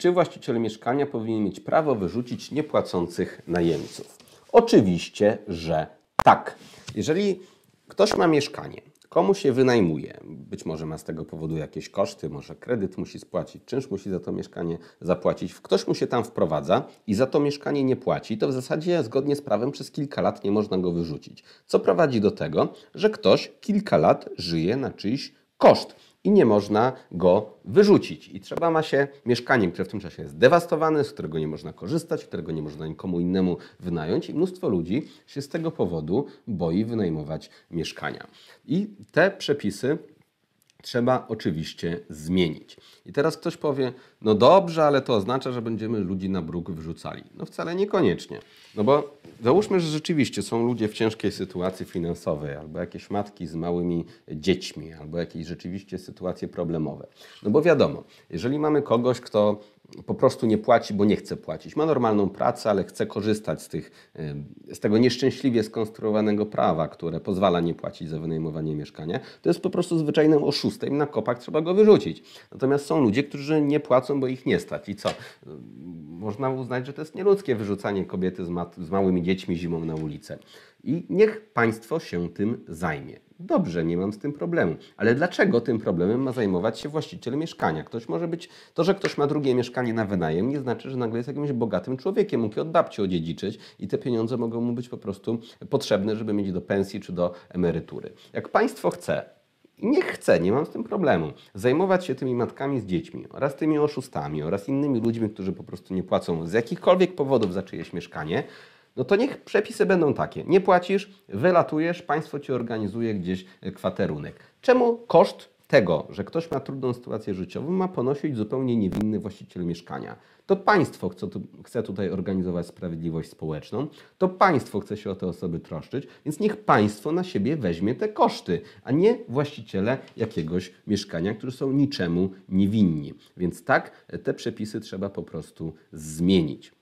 czy właściciel mieszkania powinien mieć prawo wyrzucić niepłacących najemców? Oczywiście, że tak. Jeżeli ktoś ma mieszkanie, komu się wynajmuje, być może ma z tego powodu jakieś koszty, może kredyt musi spłacić, czynsz musi za to mieszkanie zapłacić, ktoś mu się tam wprowadza i za to mieszkanie nie płaci, to w zasadzie zgodnie z prawem przez kilka lat nie można go wyrzucić. Co prowadzi do tego, że ktoś kilka lat żyje na czyjś koszt i nie można go wyrzucić. I trzeba ma się mieszkanie, które w tym czasie jest dewastowane, z którego nie można korzystać, którego nie można nikomu innemu wynająć i mnóstwo ludzi się z tego powodu boi wynajmować mieszkania. I te przepisy trzeba oczywiście zmienić. I teraz ktoś powie, no dobrze, ale to oznacza, że będziemy ludzi na bruk wyrzucali. No wcale niekoniecznie, no bo Załóżmy, że rzeczywiście są ludzie w ciężkiej sytuacji finansowej, albo jakieś matki z małymi dziećmi, albo jakieś rzeczywiście sytuacje problemowe. No bo wiadomo, jeżeli mamy kogoś, kto po prostu nie płaci, bo nie chce płacić. Ma normalną pracę, ale chce korzystać z, tych, y, z tego nieszczęśliwie skonstruowanego prawa, które pozwala nie płacić za wynajmowanie mieszkania. To jest po prostu zwyczajnym oszustem na kopach trzeba go wyrzucić. Natomiast są ludzie, którzy nie płacą, bo ich nie stać. I co? Y, można uznać, że to jest nieludzkie wyrzucanie kobiety z, z małymi dziećmi zimą na ulicę. I niech państwo się tym zajmie. Dobrze, nie mam z tym problemu. Ale dlaczego tym problemem ma zajmować się właściciel mieszkania? Ktoś może być, to, że ktoś ma drugie mieszkanie na wynajem, nie znaczy, że nagle jest jakimś bogatym człowiekiem, mógł je od babci odziedziczyć i te pieniądze mogą mu być po prostu potrzebne, żeby mieć do pensji czy do emerytury. Jak państwo chce, nie chcę, nie mam z tym problemu. Zajmować się tymi matkami z dziećmi oraz tymi oszustami oraz innymi ludźmi, którzy po prostu nie płacą z jakichkolwiek powodów za czyjeś mieszkanie, no to niech przepisy będą takie. Nie płacisz, wylatujesz, państwo ci organizuje gdzieś e, kwaterunek. Czemu koszt tego, że ktoś ma trudną sytuację życiową, ma ponosić zupełnie niewinny właściciel mieszkania? To państwo chce, tu, chce tutaj organizować sprawiedliwość społeczną, to państwo chce się o te osoby troszczyć, więc niech państwo na siebie weźmie te koszty, a nie właściciele jakiegoś mieszkania, którzy są niczemu niewinni. Więc tak, e, te przepisy trzeba po prostu zmienić.